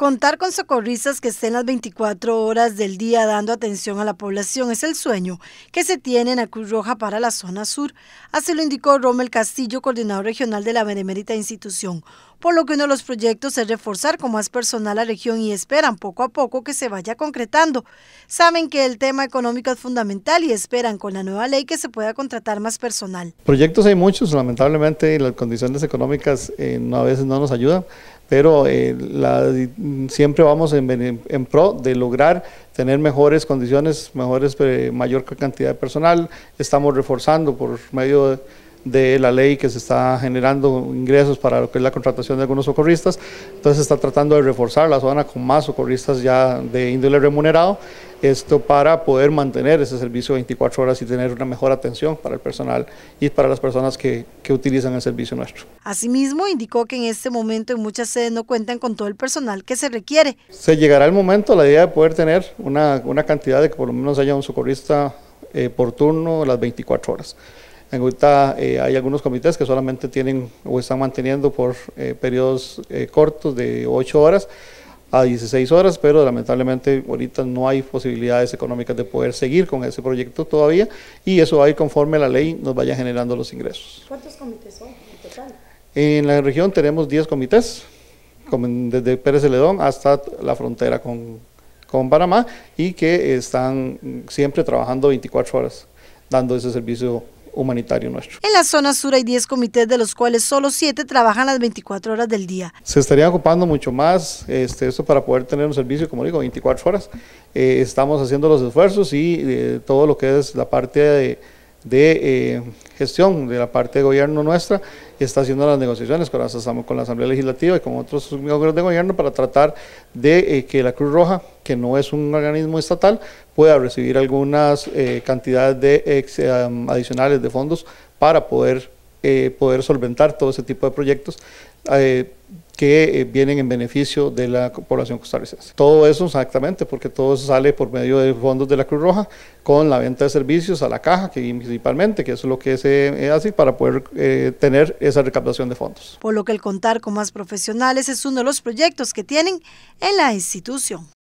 Contar con socorristas que estén las 24 horas del día dando atención a la población es el sueño que se tiene en la Cruz Roja para la zona sur, así lo indicó Rommel Castillo, coordinador regional de la benemérita institución, por lo que uno de los proyectos es reforzar con más personal la región y esperan poco a poco que se vaya concretando. Saben que el tema económico es fundamental y esperan con la nueva ley que se pueda contratar más personal. Proyectos hay muchos, lamentablemente las condiciones económicas eh, a veces no nos ayudan, pero eh, siempre vamos en, pro de lograr tener mejores condiciones, mejores, eh, mayor cantidad de personal. Estamos reforzando por medio de, de la ley que se está generando ingresos para lo que es la contratación de algunos socorristas. Entonces se está tratando de reforzar la zona con más socorristas ya de índole remunerado esto para poder mantener ese servicio 24 horas y tener una mejor atención para el personal y para las personas que, que, utilizan el servicio nuestro. Asimismo, indicó que en este momento en muchas sedes no cuentan con todo el personal que se requiere. Se llegará el momento, la idea de poder tener una, una cantidad de que por lo menos haya un socorrista eh, por turno las 24 horas. En ahorita eh, hay algunos comités que solamente tienen o están manteniendo por eh, periodos cortos de 8 horas a 16 horas, pero lamentablemente ahorita no hay posibilidades económicas de poder seguir con ese proyecto todavía y eso va a ir conforme la ley nos vaya generando los ingresos. ¿Cuántos comités son en total? En la región tenemos 10 comités, desde Pérez Celedón hasta la frontera con, con Panamá y que están siempre trabajando 24 horas dando ese servicio humanitario nuestro. En la zona sur hay 10 comités, de los cuales solo 7 trabajan las 24 horas del día. Se estaría ocupando mucho más este, esto para poder tener un servicio, como digo, 24 horas. Eh, estamos haciendo los esfuerzos y eh, todo lo que es la parte de, de eh, gestión de la parte de gobierno nuestra está haciendo las negociaciones con estamos con la Asamblea Legislativa y con otros miembros de gobierno para tratar de que la Cruz Roja que no es un organismo estatal, pueda recibir algunas eh, cantidades eh, adicionales de fondos para eh, poder, solventar todo ese tipo de proyectos que vienen en beneficio de la población costarricense. Todo eso exactamente, porque todo eso sale por medio de fondos de la Cruz Roja con la venta de servicios a la caja, que principalmente, que es lo que se hace para poder tener esa recaptación de fondos. Por lo que el contar con más profesionales es uno de los proyectos que tienen en la institución.